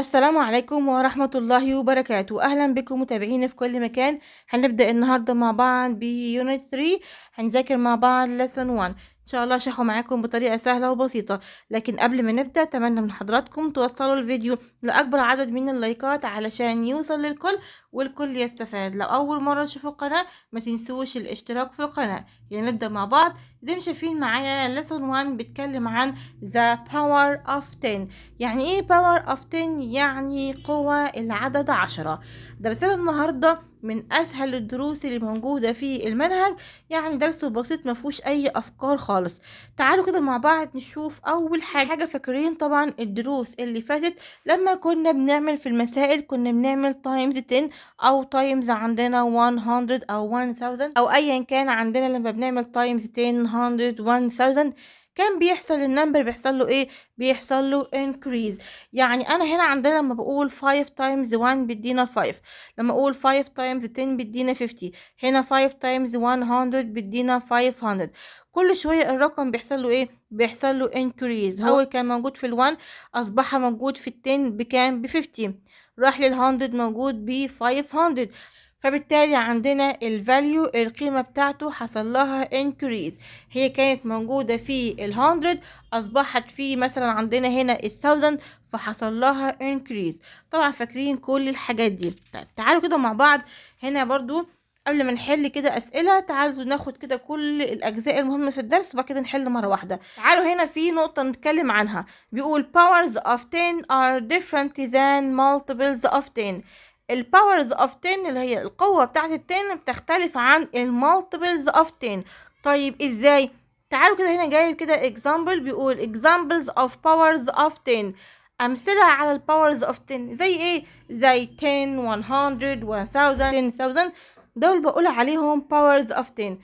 السلام عليكم ورحمة الله وبركاته أهلا بكم متابعين في كل مكان هنبدأ النهاردة مع بعض بيونت 3 هنذاكر مع بعض lesson 1 شاء الله شرحه معاكم بطريقة سهلة وبسيطة لكن قبل ما نبدأ أتمنى من حضراتكم توصلوا الفيديو لأكبر عدد من اللايكات علشان يوصل للكل والكل يستفاد لو أول مرة تشوفوا القناة ما تنسوش الاشتراك في القناة يعني نبدأ مع بعض زي ما شايفين معايا lesson 1 بيتكلم عن the power of 10 يعني ايه power of 10 يعني قوة العدد عشرة درسنا النهاردة من اسهل الدروس اللي موجوده في المنهج يعني درس بسيط ما فيهوش اي افكار خالص تعالوا كده مع بعض نشوف اول حاجه حاجه فاكرين طبعا الدروس اللي فاتت لما كنا بنعمل في المسائل كنا بنعمل تايمز 10 او تايمز عندنا 100 او 1000 او ايا كان عندنا لما بنعمل تايمز 10 100 1000 كان بيحصل النمبر بيحصل له ايه بيحصل له increase يعني انا هنا عندنا لما بقول 5 times 1 بيدينا 5 لما اقول 5 times 10 بيدينا 50 هنا 5 times 100 بيدينا 500 كل شوية الرقم بيحصل له ايه بيحصل له increase هو كان موجود في ال1 اصبح موجود في ال10 بكام ب50 راح لل100 موجود ب 500 فبالتالي عندنا الفاليو القيمة بتاعته حصل لها increase هي كانت موجودة في الهندرد أصبحت في مثلا عندنا هنا الثاوزند فحصل لها increase طبعا فاكرين كل الحاجات دي طيب تعالوا كده مع بعض هنا برضو قبل ما نحل كده اسئله تعالوا ناخد كده كل الاجزاء المهمه في الدرس وبعد كده نحل مره واحده تعالوا هنا في نقطه نتكلم عنها بيقول powers of 10 are different than multiples of 10 الباورز اوف 10 اللي هي القوة بتاعة التن بتختلف عن المالتيبلز اوف 10 طيب ازاي؟ تعالوا كده هنا جايب كده اكزامبل بيقول examples of powers of 10 امثله على الباورز اوف 10 زي ايه زي 10 100 1000 10000 دول بقول عليهم powers of 10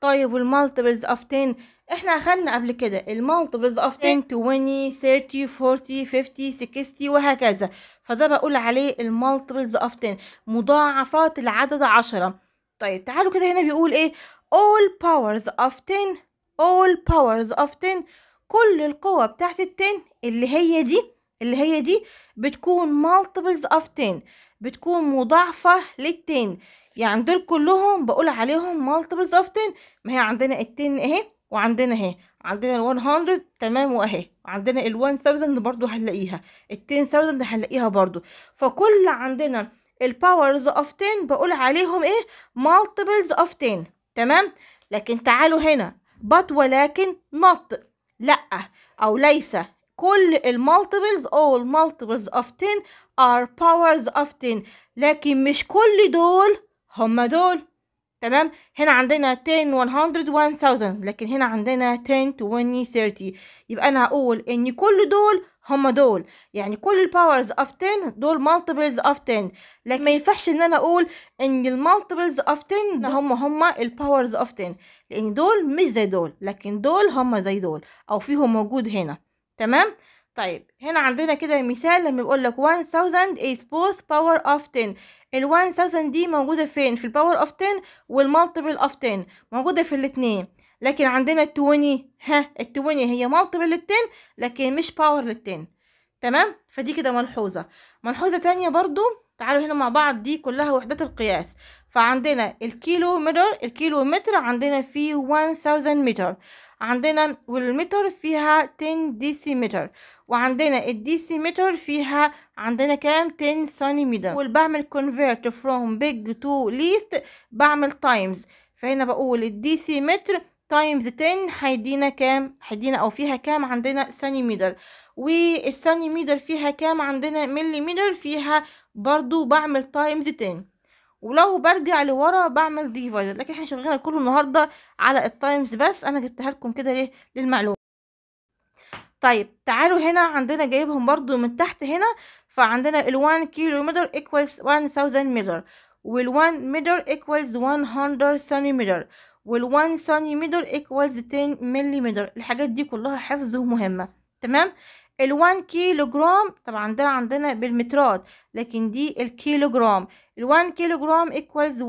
طيب والمالتيبلز اوف 10 احنا اخدنا قبل كده المالتيبلز اوف 10 20 30 40 50 60 وهكذا فده بقول عليه المالتيبلز اوف 10 مضاعفات العدد 10 طيب تعالوا كده هنا بيقول ايه all powers of 10 all powers of 10 كل القوة بتاعت ال 10 اللي هي دي اللي هي دي بتكون multiples of 10 بتكون مضاعفة لل 10 يعني دول كلهم بقول عليهم multiples of 10 ما هي عندنا ال 10 اهي وعندنا اهي عندنا ال 100 تمام واهي عندنا ال 1000 برضو هنلاقيها ال 10000 هنلاقيها برضو فكل عندنا الباورز اوف 10 بقول عليهم ايه مالتيبلز اوف 10 تمام لكن تعالوا هنا but ولكن not لا او ليس كل المالتيبلز all multiples of 10 are powers of 10 لكن مش كل دول هم دول تمام هنا عندنا 10 100 1000 لكن هنا عندنا 10 20 30 يبقى انا هقول ان كل دول هما دول يعني كل الباورز اوف 10 دول مالتيبلز اوف 10 لكن ما ينفعش ان انا اقول ان المالتيبلز اوف 10 هما هما الباورز اوف 10 لان دول مش زي دول لكن دول هما زي دول او فيهم موجود هنا تمام طيب هنا عندنا كده مثال لما بيقول لك 1000 is both power of 10 ال 1000 دي موجودة فين في الباور اوف 10 والمالتيبل اوف 10 موجودة في الاتنين لكن عندنا ال 20 ها ال 20 هي مالتيبل لل 10 لكن مش باور لل 10 تمام فدي كده ملحوظة ملحوظة تانية برضو تعالوا هنا مع بعض دي كلها وحدات القياس فعندنا الكيلو متر الكيلو متر عندنا فيه 1000 متر عندنا والمتر فيها 10 ديسي متر وعندنا الديسي متر فيها عندنا كام 10 سنتيمتر وبعمل كونفرت فروم بيج تو ليست بعمل تايمز فهنا بقول الديسي متر تايمز 10 هيدينا كام هيدينا او فيها كام عندنا سنتيمتر والسنتيمتر فيها كام عندنا مليمتر فيها برضو بعمل تايمز 10 ولو برجع لورا بعمل ديفايدر لكن احنا شغالين كله النهارده على التايمز بس انا جبتها لكم كده ليه للمعلومه طيب تعالوا هنا عندنا جايبهم برضو من تحت هنا فعندنا ال1 كيلو متر ايكوالز 1000 متر وال1 متر ايكوالز 100 سنتيمتر وال1 سنتيمتر ايكوالز 10 ملم الحاجات دي كلها حفظ ومهمه تمام الوان كيلو جرام طبعا ده عندنا بالمترات لكن دي الكيلو جرام الوان كيلو جرام equals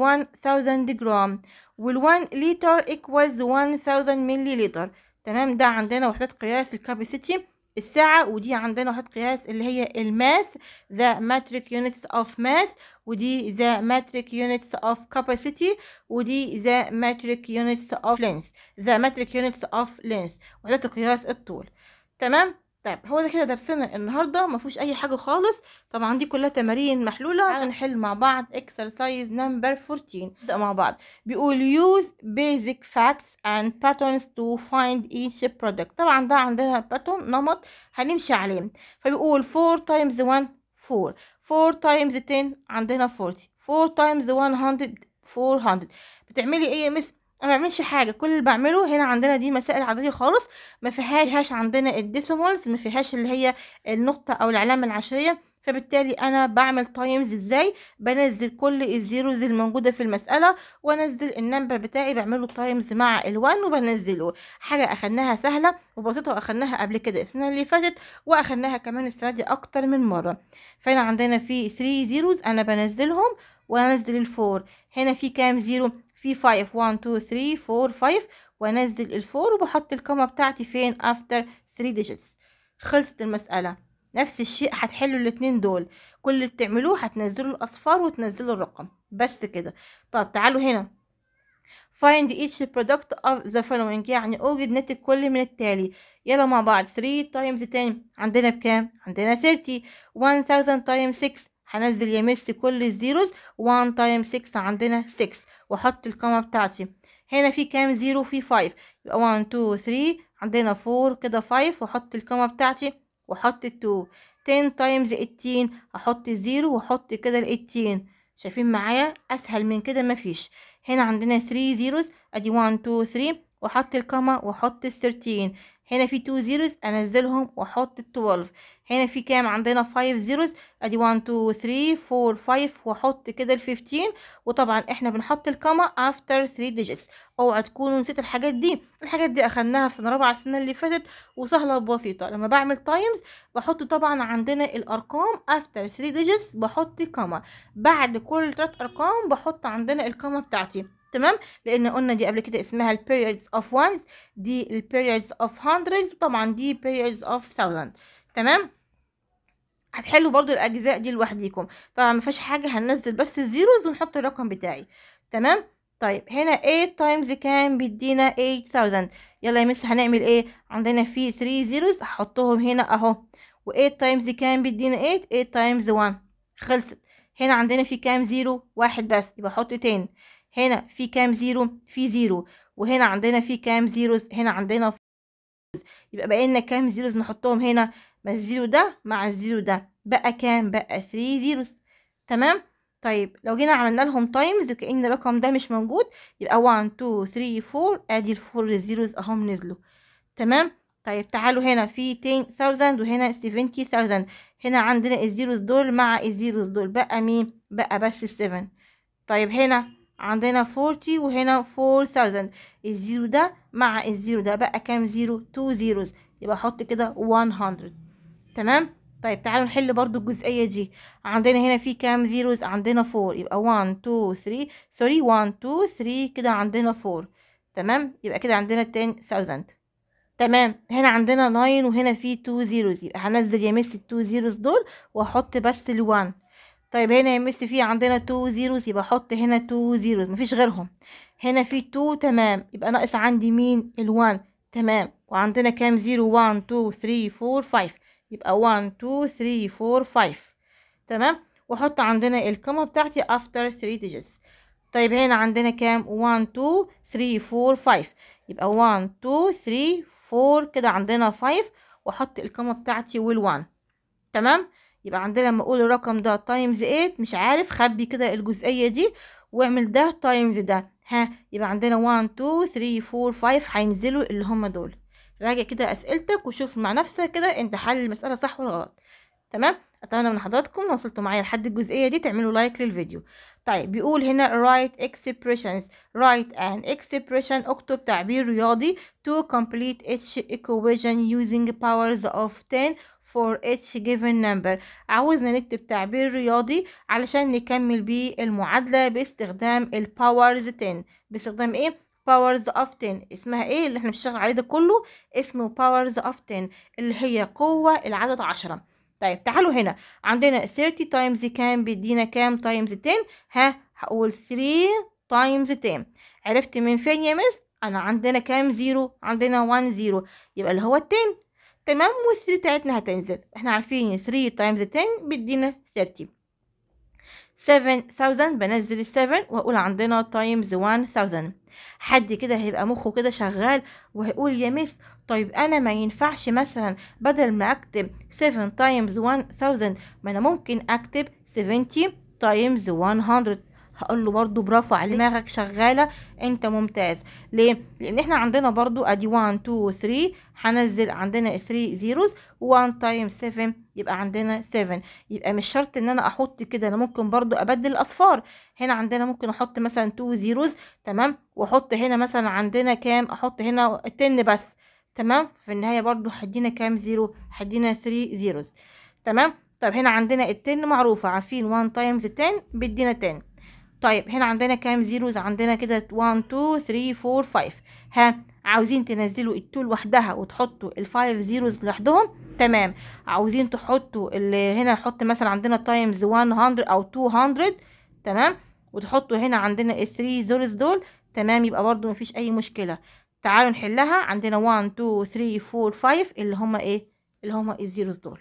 1000 جرام والوان لتر equals 1000 ملي لتر تمام ده عندنا وحدات قياس الكاباسيتي السعة ودي عندنا وحدة قياس اللي هي الماس the metric units of mass ودي the metric units of capacity ودي the metric units of length the metric units of length وحدة قياس الطول تمام طيب هو ده كده درسنا النهارده ما فيهوش اي حاجه خالص طبعا دي كلها تمارين محلوله هنحل مع بعض اكسرسايز نمبر 14 نبدا مع بعض بيقول يوز بيزك فاكتس اند باترنز تو فايند ايتش برودكت طبعا ده عندنا باترن نمط هنمشي عليه فبيقول 4 تايمز 1 4 4 تايمز 10 عندنا 40 4 تايمز 100 400 بتعملي ايه يا مس ما بعملش حاجه كل اللي بعمله هنا عندنا دي مسائل عدديه خالص ما فيهاش عندنا الديسيمالز ما فيهاش اللي هي النقطه او العلامه العشريه فبالتالي انا بعمل تايمز ازاي بنزل كل الزيروز الموجوده في المساله وانزل النمبر بتاعي بعمله تايمز مع ال1 وبنزله حاجه اخدناها سهله وبسيطه واخدناها قبل كده السنه اللي فاتت واخدناها كمان السنه دي اكتر من مره فهنا عندنا في 3 زيروز انا بنزلهم وانزل الفور هنا في كام زيرو في 5 1 2 3 4 5 وانزل الفور وبحط الكومة بتاعتي فين after 3 digits خلصت المسألة نفس الشيء هتحلوا الاتنين دول كل اللي بتعملوه هتنزلوا الاصفار وتنزلوا الرقم بس كده طب تعالوا هنا find each product of the following يعني اوجد ناتج كل من التالي يلا مع بعض 3 times 10 عندنا بكام عندنا 30 1000 times 6 هنزل يا ميسي كل الزيروز 1 تايم 6 عندنا 6 واحط القامة بتاعتي هنا في كام زيرو في 5 يبقى 1 2 3 عندنا 4 كده 5 واحط القامة بتاعتي واحط 2 10 تايمز 18 احط زيرو واحط كده ال 18 شايفين معايا اسهل من كده مفيش هنا عندنا 3 زيروز ادي 1 2 3 واحط الكاما واحط الثيرتين هنا في تو زيروز انزلهم واحط التوالف هنا في كام عندنا فايف زيروز ادي وان تو ثري فور فايف واحط كده الفيفتين وطبعا احنا بنحط الكاما افتر ثري ديجيتس اوعى تكونوا نسيت الحاجات دي الحاجات دي اخدناها في سنه رابعه السنه اللي فاتت وسهله وبسيطه لما بعمل تايمز بحط طبعا عندنا الارقام افتر ثري ديجيتس بحط كاما بعد كل تلات ارقام بحط عندنا الكاما بتاعتي تمام لان قلنا دي قبل كده اسمها periods of ones دي periods of hundreds وطبعا دي periods of thousands تمام هتحلوا برضو الاجزاء دي لوحديكم طبعا ما فيهاش حاجه هننزل بس الزيروز ونحط الرقم بتاعي تمام طيب هنا 8 تايمز كام بيدينا 8000 يلا يا مس هنعمل ايه عندنا في 3 زيروز هحطهم هنا اهو و8 تايمز كام بيدينا 8 8 تايمز 1 خلصت هنا عندنا في كام زيرو واحد بس يبقى احط تاني هنا في كام زيرو في زيرو وهنا عندنا في كام زيروز هنا عندنا يبقى بقى لنا كام زيروز نحطهم هنا ما الزيرو ده مع الزيرو ده بقى كام بقى 3 زيروز تمام طيب لو جينا عملنا لهم تايمز وكأن الرقم ده مش موجود يبقى 1 2 3 4 ادي الفور زيروز اهم نزلوا تمام طيب تعالوا هنا في 10000 وهنا 70000 هنا عندنا الزيروز دول مع الزيروز دول بقى مين بقى بس 7 طيب هنا عندنا 40 وهنا 4000 الزيرو ده مع الزيرو ده بقى كام زيرو 2 زيروز يبقى احط كده 100 تمام طيب تعالوا نحل برضو الجزئيه دي عندنا هنا في كام زيروز عندنا 4 يبقى 1 2 3 سوري 1 2 3 كده عندنا 4 تمام يبقى كده عندنا 10000 تمام هنا عندنا 9 وهنا في 2 زيروز يبقى هنزل يا ميسي 2 زيروز دول واحط بس ال1 طيب هنا يا مس في عندنا تو زيروز يبقى احط هنا تو زيروز مفيش غيرهم هنا في تو تمام يبقى ناقص عندي مين الوان تمام وعندنا كام زيرو وان 2 3 4 5 يبقى 1 2 3 4 5 تمام واحط عندنا الكما بتاعتي after 3 digits طيب هنا عندنا كام 1 2 3 4 5 يبقى 1 2 3 4 كده عندنا 5 واحط الكما بتاعتي وال1 تمام يبقى عندنا لما اقول الرقم ده تايمز 8 مش عارف خبي كده الجزئيه دي واعمل ده تايمز ده ها يبقى عندنا 1 2 3 4 5 هينزلوا اللي هم دول راجع كده اسئلتك وشوف مع نفسك كده انت حل المساله صح ولا غلط تمام اتمنى من حضراتكم وصلتوا معايا لحد الجزئيه دي تعملوا لايك للفيديو طيب بيقول هنا write expressions write an expression اكتب تعبير رياضي to complete each equation using powers of 10 for each given number عاوزنا نكتب تعبير رياضي علشان نكمل بيه المعادله باستخدام الباورز 10 باستخدام ايه powers of 10 اسمها ايه اللي احنا بنشتغل عليه ده كله اسمه powers of 10 اللي هي قوه العدد 10 طيب تعالوا هنا عندنا 30 تايمز كام بيدينا كام تايمز 10 ها هقول 3 تايمز 10 عرفت من فين يا مس انا عندنا كام زيرو عندنا 1 0 يبقى اللي هو 10 تمام وال3 بتاعتنا هتنزل احنا عارفين 3 تايمز 10 بيدينا 30 7000 بنزل ال 7 واقول عندنا تايمز 1000 حد كده هيبقى مخه كده شغال وهيقول يا مس طيب انا ما ينفعش مثلا بدل ما اكتب 7 تايمز 1000 ما انا ممكن اكتب 70 تايمز 100 هقول له برضو برافو عليك دماغك شغاله انت ممتاز ليه لان احنا عندنا برضو ادي 1 2 3 هنزل عندنا 3 زيروز 1 تايم 7 يبقى عندنا 7 يبقى مش شرط ان انا احط كده انا ممكن برضو ابدل الاصفار هنا عندنا ممكن احط مثلا 2 زيروز تمام واحط هنا مثلا عندنا كام احط هنا 10 بس تمام في النهايه برضو هيدينا كام زيرو هيدينا 3 زيروز تمام طب هنا عندنا التن معروفه عارفين 1 تايمز 10 بيدينا 10 طيب هنا عندنا كام زيروز عندنا كده 1 2 3 4 5 ها عاوزين تنزلوا ال2 لوحدها وتحطوا ال5 زيروز لوحدهم تمام عاوزين تحطوا هنا نحط مثلا عندنا تايمز 100 او 200 تمام وتحطوا هنا عندنا ال3 زيروز دول تمام يبقى برضو مفيش اي مشكله تعالوا نحلها عندنا 1 2 3 4 5 اللي هما ايه اللي هما الزيروز دول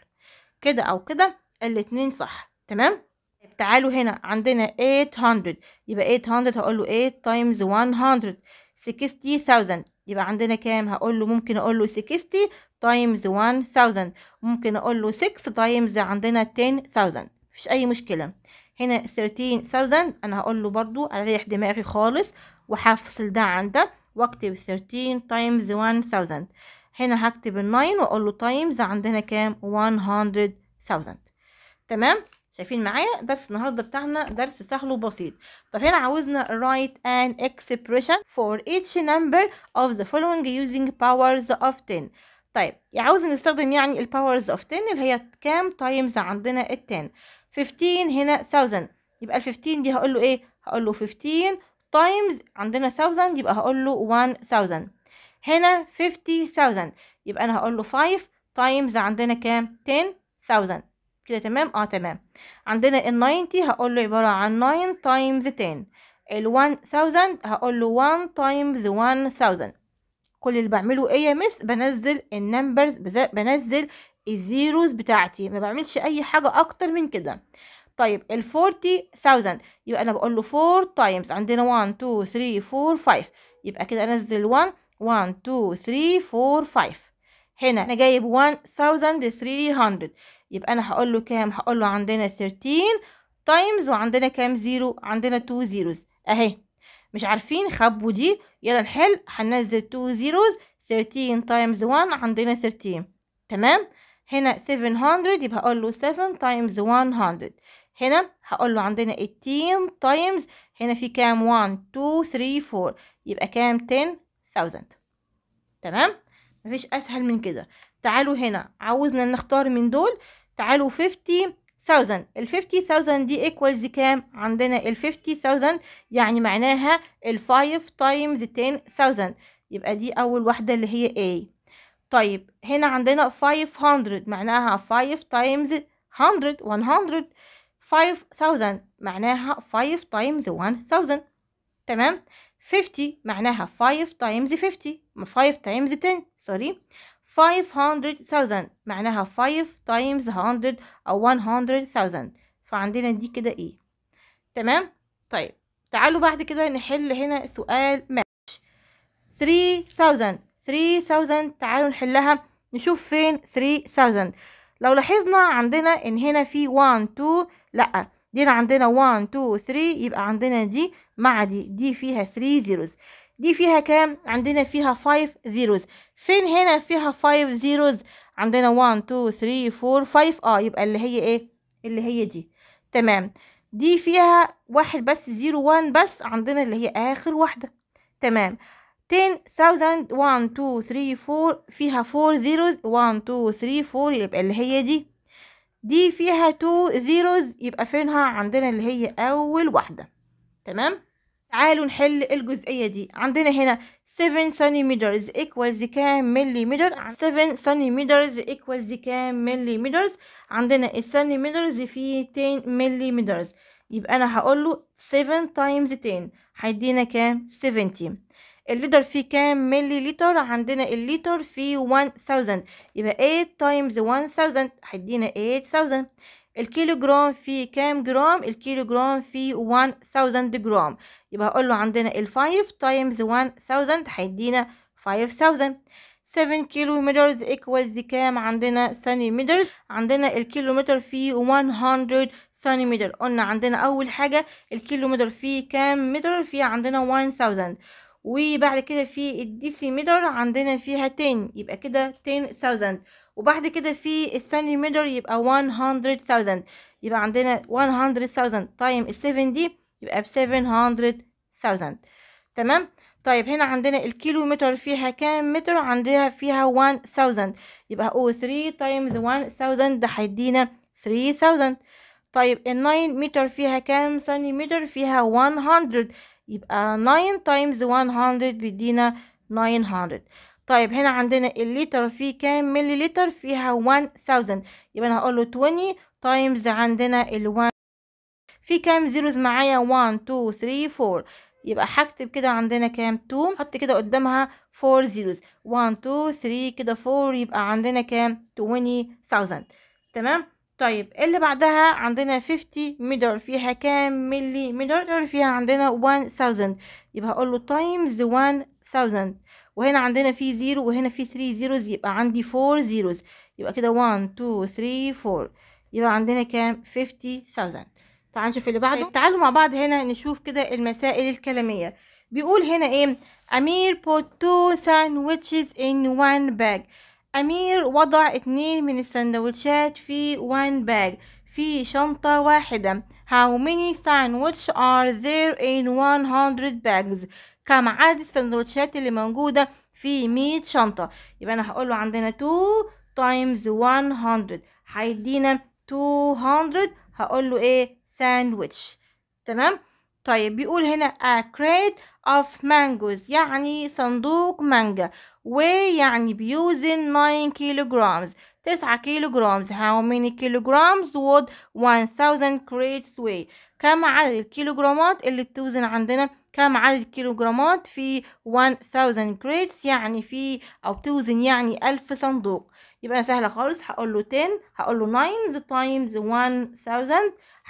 كده او كده الاتنين صح تمام طيب تعالوا هنا عندنا 800 يبقى 800 هقول له 8 تايمز 100 60000 يبقى عندنا كام هقول له ممكن اقول له 60 تايمز 1000 ممكن اقول له 6 تايمز عندنا 10000 مفيش اي مشكله هنا 13000 انا هقول له برضو اريح دماغي خالص وهفصل ده عن ده واكتب 13 تايمز 1000 هنا هكتب ال 9 واقول له تايمز عندنا كام 100000 تمام شايفين معايا درس النهارده بتاعنا درس سهل وبسيط طب هنا عاوزنا write an expression for each number of the following using powers of 10 طيب عاوز نستخدم يعني الباورز اوف 10 اللي هي كام تايمز عندنا ال 10 15 هنا 1000 يبقى ال 15 دي هقول له ايه هقول له 15 تايمز عندنا 1000 يبقى هقول له 1000 هنا 50000 يبقى انا هقول له 5 تايمز عندنا كام 10000 كده تمام اه تمام عندنا ال 90 هقول له عباره عن 9 تايمز 10 ال 1000 هقول له 1 تايمز 1000 كل اللي بعمله ايه يا مس بنزل النمبرز بنزل الزيروز بتاعتي ما بعملش اي حاجه اكتر من كده طيب ال 40000 يبقى انا بقول له 4 تايمز عندنا 1 2 3 4 5 يبقى كده انزل 1 1 2 3 4 5 هنا انا جايب 1300 يبقى انا هقول له كام هقول له عندنا 13 تايمز وعندنا كام زيرو عندنا 2 زيروز اهي مش عارفين خبوا دي يلا نحل هننزل 2 زيروز 13 تايمز 1 عندنا 13 تمام هنا 700 يبقى هقول له 7 تايمز 100 هنا هقول له عندنا 18 تايمز هنا في كام 1 2 3 4 يبقى كام 10000 تمام مفيش اسهل من كده تعالوا هنا عاوزنا نختار من دول تعالوا 50,000 ال 50,000 دي ايكوالز كام عندنا ال 50,000 يعني معناها ال 5 تايمز 10,000 يبقى دي اول واحدة اللي هي A طيب هنا عندنا 500 معناها 5 تايمز 100 100 5000 معناها 5 تايمز 1000 تمام 50 معناها 5 تايمز 50 5 تايمز 10 سوري 500,000 معناها 5 times 100 أو 100,000 فعندنا دي كده إيه تمام طيب تعالوا بعد كده نحل هنا سؤال ماتش 3000 3000 تعالوا نحلها نشوف فين 3000 لو لاحظنا عندنا ان هنا في 1 2 لا دي عندنا 1 2 3 يبقى عندنا دي مع دي دي فيها 3 zeros دي فيها كام عندنا فيها 5 زيروز فين هنا فيها 5 زيروز عندنا 1 2 3 4 5 اه يبقى اللي هي ايه اللي هي دي تمام دي فيها واحد بس زيرو وان بس عندنا اللي هي اخر واحدة تمام ten thousand one two three four فيها four زيروز one two three four يبقى اللي هي دي دي فيها two زيروز يبقى فينها عندنا اللي هي اول واحدة تمام تعالوا نحل الجزئية دي عندنا هنا 7 centimeters ايكوالز كام مليمتر 7 centimeters ايكوالز كام مليمتر عندنا السنتيمترز فيه 10 مليمتر يبقى انا هقول له 7 تايمز 10 هيدينا كام 70 الليتر فيه كام مليلتر عندنا الليتر فيه 1000 يبقى 8 تايمز 1000 هيدينا 8000 الكيلو جرام فيه كام جرام الكيلو جرام فيه 1000 جرام يبقى هقول له عندنا ال 5 تايمز 1000 هيدينا 5000 7 كيلو مترز ايكوالز كام عندنا سنتيمترز عندنا الكيلو متر فيه 100 سنتيمتر قلنا عندنا اول حاجه الكيلو متر فيه كام متر فيه عندنا 1000 وبعد كده في الديسي عندنا فيها 10 يبقى كده 10000 وبعد كده في يبقى ميدر يبقى 100000 يبقى عندنا 100000 تايم ال 7 دي يبقى ب 700000 تمام طيب هنا عندنا الكيلومتر فيها كام متر عندها فيها 1000 يبقى او 3 تايمز 1000 ده هيدينا 3000 طيب ال 9 متر فيها كام سنتيمتر فيها 100 يبقى 9 تايمز 100 بيدينا 900 طيب هنا عندنا الليتر فيه كام ملي لتر فيها 1000 يبقى انا هقول له 20 تايمز عندنا ال1 في كام زيروز معايا 1 2 3 4 يبقى هكتب كده عندنا كام 2 حط كده قدامها 4 زيروز 1 2 3 كده 4 يبقى عندنا كام 20000 تمام طيب اللي بعدها عندنا 50 ميدل فيها كام ملي ميدل طيب، فيها عندنا 1000 يبقى هقول له تايمز 1000 وهنا عندنا في زيرو وهنا في 3 زيروز يبقى عندي 4 زيروز يبقى كده 1 2 3 4 يبقى عندنا كام 50000 تعالوا نشوف اللي بعده طيب. طيب، تعالوا مع بعض هنا نشوف كده المسائل الكلاميه بيقول هنا ايه امير put two sandwiches in one bag أمير وضع اتنين من السندوتشات في one bag في شنطة واحدة How many sandwich are there in 100 bags كم عدد السندوتشات اللي موجودة في 100 شنطة يبقى أنا هقوله عندنا 2 times 100 هيدينا 200 هقوله إيه sandwich تمام طيب بيقول هنا a crate of mangoes يعني صندوق مانجا ويعني بيوزن 9 كيلوغرامز 9 كيلوغرامز how many kilograms would 1000 crates weigh كم عدد الكيلوغرامات اللي بتوزن عندنا كم عدد الكيلوغرامات في 1000 crates يعني في او بتوزن يعني 1000 صندوق يبقى انا سهله خالص هقول له 10 هقول له 9 تايمز 1000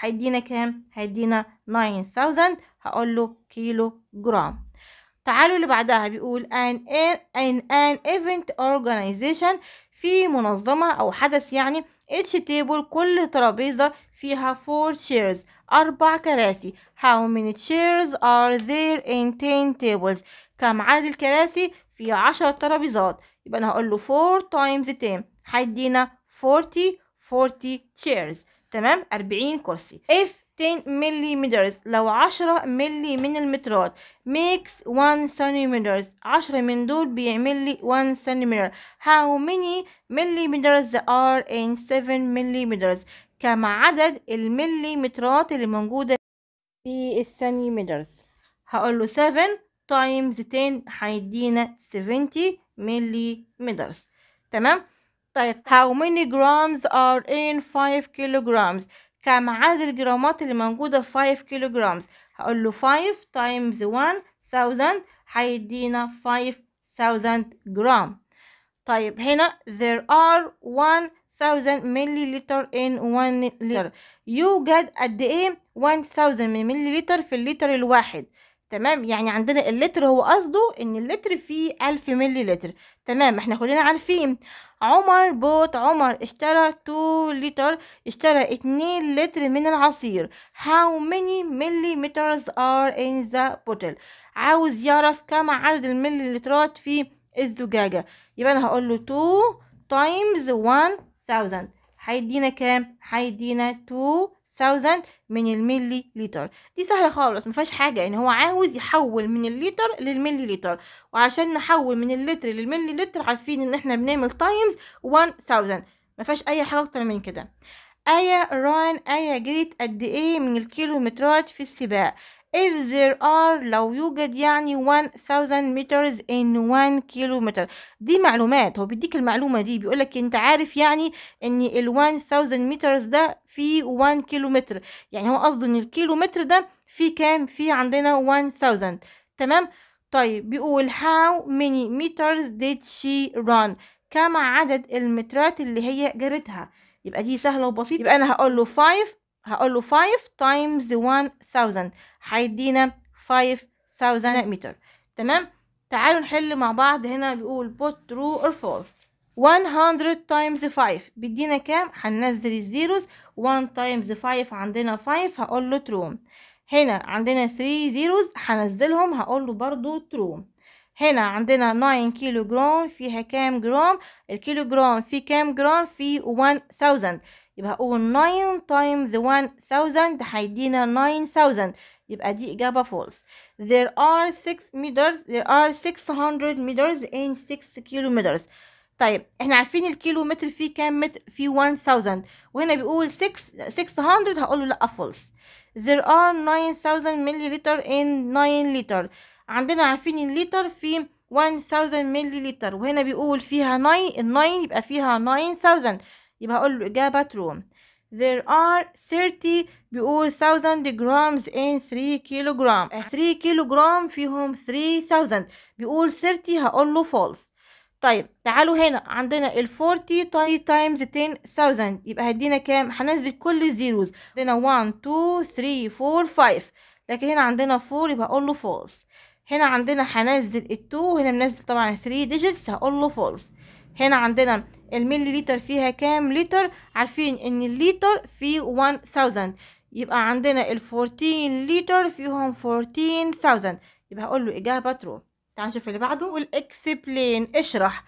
هيدينا كام هيدينا 9000 هقول له كيلو جرام تعالوا اللي بعدها بيقول ان ان ان ايفنت اورجانيزيشن في منظمة أو حدث يعني اتش تيبل كل ترابيزة فيها four شيرز أربع كراسي هاو ميني شيرز ار ذير ان 10 تيبلز كم عدد الكراسي في عشر ترابيزات يبقى انا هقول له 4 تايمز 10 هيدينا 40 40 chairs تمام 40 كرسي if 10 ملم لو 10 ملي من المترات makes 1 سنتيمتر 10 من دول بيعمل لي 1 سنتيمتر how many millimeters are in 7 ملم كم عدد المليمترات اللي موجودة في السنتيمتر هقول له 7 times 10 هيدينا 70 millimeters تمام طيب how many grams are in 5 kilograms كم عدد الجرامات اللي موجودة في 5 كيلوغرامز هقول له 5 times 1000 هيدينا 5000 جرام طيب هنا there are 1000 milliliter in 1 liter يوجد قد ايه 1000 مللتر في اللتر الواحد تمام يعني عندنا اللتر هو قصده ان اللتر فيه ألف ملي لتر تمام احنا كلنا عارفين عمر بوت عمر اشترى 2 لتر اشترى 2 لتر من العصير how many millimeters are in the bottle عاوز يعرف كم عدد المليلترات في الزجاجة يبقى انا هقول له 2 times 1000 هيدينا كام هيدينا 2 من الملي لتر دي سهله خالص مفيهاش حاجه ان يعني هو عاوز يحول من اللتر للملي لتر وعشان نحول من اللتر للملي لتر عارفين ان احنا بنعمل تايمز 1000 مفيهاش اي حاجه اكتر من كده ايه ران ايه جريت قد ايه من الكيلومترات في السباق if there are لو يوجد يعني 1000 meters in 1 kilometer دي معلومات هو بيديك المعلومة دي بيقول لك انت عارف يعني ان ال 1000 meters ده في 1 كيلومتر يعني هو قصده ان الكيلومتر ده في كام في عندنا 1000 تمام طيب بيقول how many meters did she run كم عدد المترات اللي هي جرتها يبقى دي سهلة وبسيطة يبقى أنا هقول له 5 هقول له 5 تايمز 1000 هيدينا 5000 متر تمام تعالوا نحل مع بعض هنا بيقول put true or false 100 تايمز 5 بيدينا كام هننزل الزيروز 1 تايمز 5 عندنا 5 هقول له true هنا عندنا 3 زيروز هنزلهم هقول له برضو true هنا عندنا 9 كيلو جرام فيها كام جرام الكيلو جرام فيه كام جرام فيه 1000 يبقى هقول 9 times 1000 هيدينا 9000 يبقى دي إجابة false there are 6 meters there are 600 meters in 6 kilometers طيب احنا عارفين الكيلو متر فيه كام متر فيه 1000 وهنا بيقول 6 600 هقول له لا false there are 9000 مليلتر in 9 لتر عندنا عارفين الليتر في 1000 مليلتر وهنا بيقول فيها 9 ال 9 يبقى فيها 9000 يبقى هقول له إجابة true there are 30 بيقول 1000 grams in 3 kilogram 3 kilogram فيهم 3000 بيقول 30 هقول له false طيب تعالوا هنا عندنا ال 40 times 10000 يبقى هدينا كام هننزل كل الزيروز عندنا 1 2 3 4 5 لكن هنا عندنا 4 يبقى هقول له false هنا عندنا هنزل ال 2 هنا بنزل طبعا 3 digits هقول له false هنا عندنا الملي لتر فيها كام لتر عارفين ان الليتر فيه 1000 يبقى عندنا ال 14 لتر فيهم 14000 يبقى هقول له اجابه ترو تعال نشوف اللي بعده والاكسبلين اشرح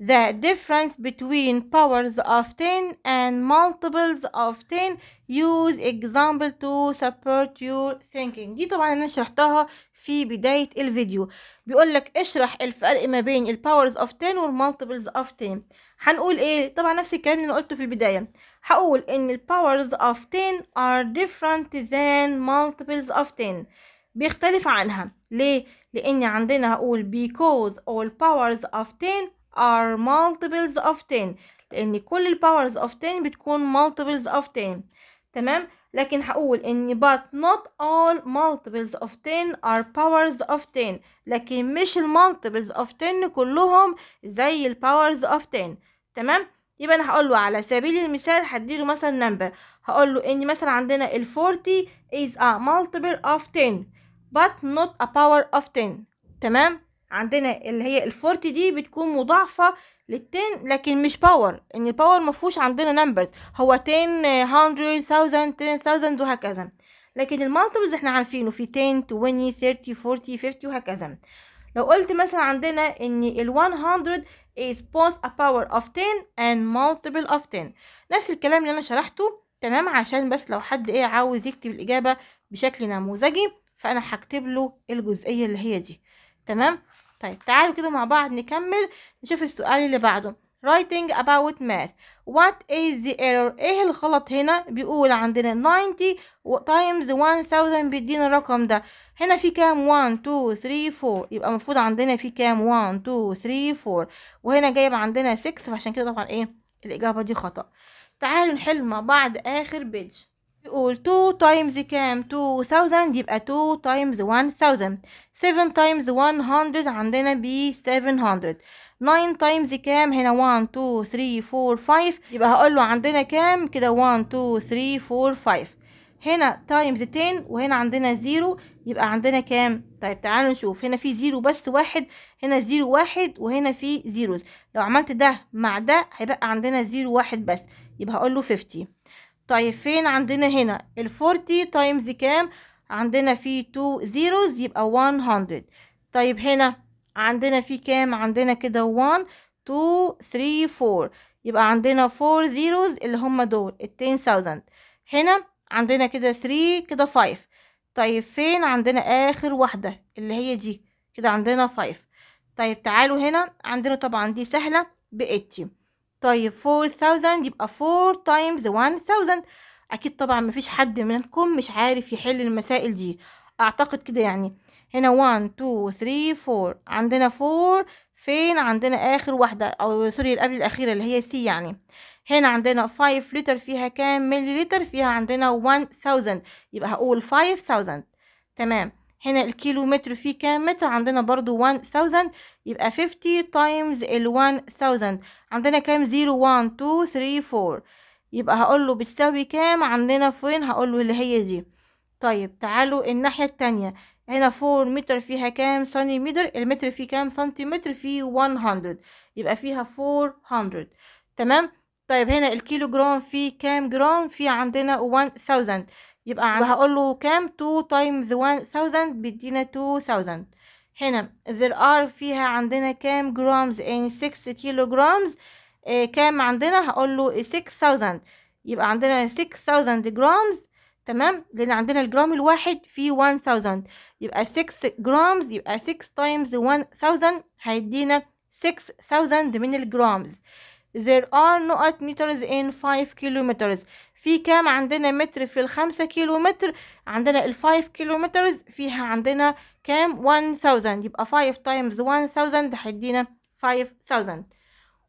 the difference between powers of 10 and multiples of 10 use example to support your thinking دي طبعا انا شرحتها في بداية الفيديو بيقولك اشرح الفرق ما بين powers of 10 multiples of 10 هنقول ايه طبعا نفس الكلام اللي انا قلته في البداية هقول ان powers of 10 are different than multiples of 10 بيختلف عنها ليه لان عندنا هقول because all powers of 10 are multiples of 10 لان كل الباورز of 10 بتكون multiples of 10 تمام لكن هقول ان but not all multiples of 10 are powers of 10 لكن مش المالتيبلز of 10 كلهم زي الباورز of 10 تمام يبقى انا هقول له على سبيل المثال هديله مثلا نمبر هقول له ان مثلا عندنا ال 40 is a multiple of 10 but not a power of 10 تمام عندنا اللي هي الفورتي دي بتكون مضاعفة للتين لكن مش باور ان الباور مفهوش عندنا نمبرز هو 10 100 1000 10000 وهكذا لكن المالتبلز احنا عارفينه في 10 20 30 40 50 وهكذا لو قلت مثلا عندنا ان ال 100 is both a power of 10 and multiple of 10 نفس الكلام اللي انا شرحته تمام عشان بس لو حد ايه عاوز يكتب الاجابه بشكل نموذجي فانا هكتب له الجزئيه اللي هي دي تمام طيب تعالوا كده مع بعض نكمل نشوف السؤال اللي بعده writing about math what is the error ايه الغلط هنا بيقول عندنا 90 times 1000 بيدينا الرقم ده هنا في كام 1 2 3 4 يبقى المفروض عندنا في كام 1 2 3 4 وهنا جايب عندنا 6 فعشان كده طبعا ايه الاجابه دي خطا تعالوا نحل مع بعض اخر بيج تقول 2 تايمز كام 2000 يبقى 2 تايمز 1000 7 تايمز 100 عندنا ب 700 9 تايمز كام هنا 1 2 3 4 5 يبقى هقول له عندنا كام كده 1 2 3 4 5 هنا تايمز 10 وهنا عندنا 0 يبقى عندنا كام طيب تعالوا نشوف هنا في 0 بس واحد هنا 0 واحد وهنا في زيروز لو عملت ده مع ده هيبقى عندنا 0 واحد بس يبقى هقول له 50 طيب فين عندنا هنا ال 40 تايمز كام عندنا في 2 زيروز يبقى 100 طيب هنا عندنا في كام عندنا كده 1 2 3 4 يبقى عندنا 4 زيروز اللي هم دول ال 10000 هنا عندنا كده 3 كده 5 طيب فين عندنا اخر واحده اللي هي دي كده عندنا 5 طيب تعالوا هنا عندنا طبعا دي سهله ب 80 طيب 4000 يبقى 4 تايمز 1000 اكيد طبعا مفيش حد منكم مش عارف يحل المسائل دي اعتقد كده يعني هنا 1 2 3 4 عندنا 4 فين عندنا اخر واحده او سوري قبل الاخيره اللي هي سي يعني هنا عندنا 5 لتر فيها كام ملي لتر فيها عندنا 1000 يبقى هقول 5000 تمام هنا الكيلو متر في كام متر عندنا برضو 1000 يبقى 50 تايمز ال 1000 عندنا كام 0 1 2 3 4 يبقى هقول له بتساوي كام عندنا فين هقول له اللي هي دي طيب تعالوا الناحية الثانيه هنا 4 متر فيها كام سنتيمتر المتر فيه كام سنتيمتر فيه 100 يبقى فيها 400 تمام طيب هنا الكيلو جرام فيه كام جرام فيه عندنا 1000 يبقى عندي وهقول له كام 2 تايمز 1000 بيدينا 2000 هنا ذير ار فيها عندنا كام جرامز يعني 6 كيلو جرامز كام عندنا هقول له 6000 يبقى عندنا 6000 جرامز تمام لان عندنا الجرام الواحد فيه 1000 يبقى 6 جرامز يبقى 6 تايمز 1000 هيدينا 6000 من الجرامز There are not meters in 5 kilometers في كام عندنا متر في الخمسة كيلومتر عندنا ال 5 kilometers فيها عندنا كام 1000 يبقى 5 times 1000 هيدينا 5000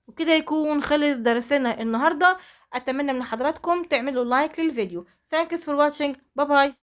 وكده يكون خلص درسنا النهاردة أتمنى من حضراتكم تعملوا لايك للفيديو Thanks for watching bye bye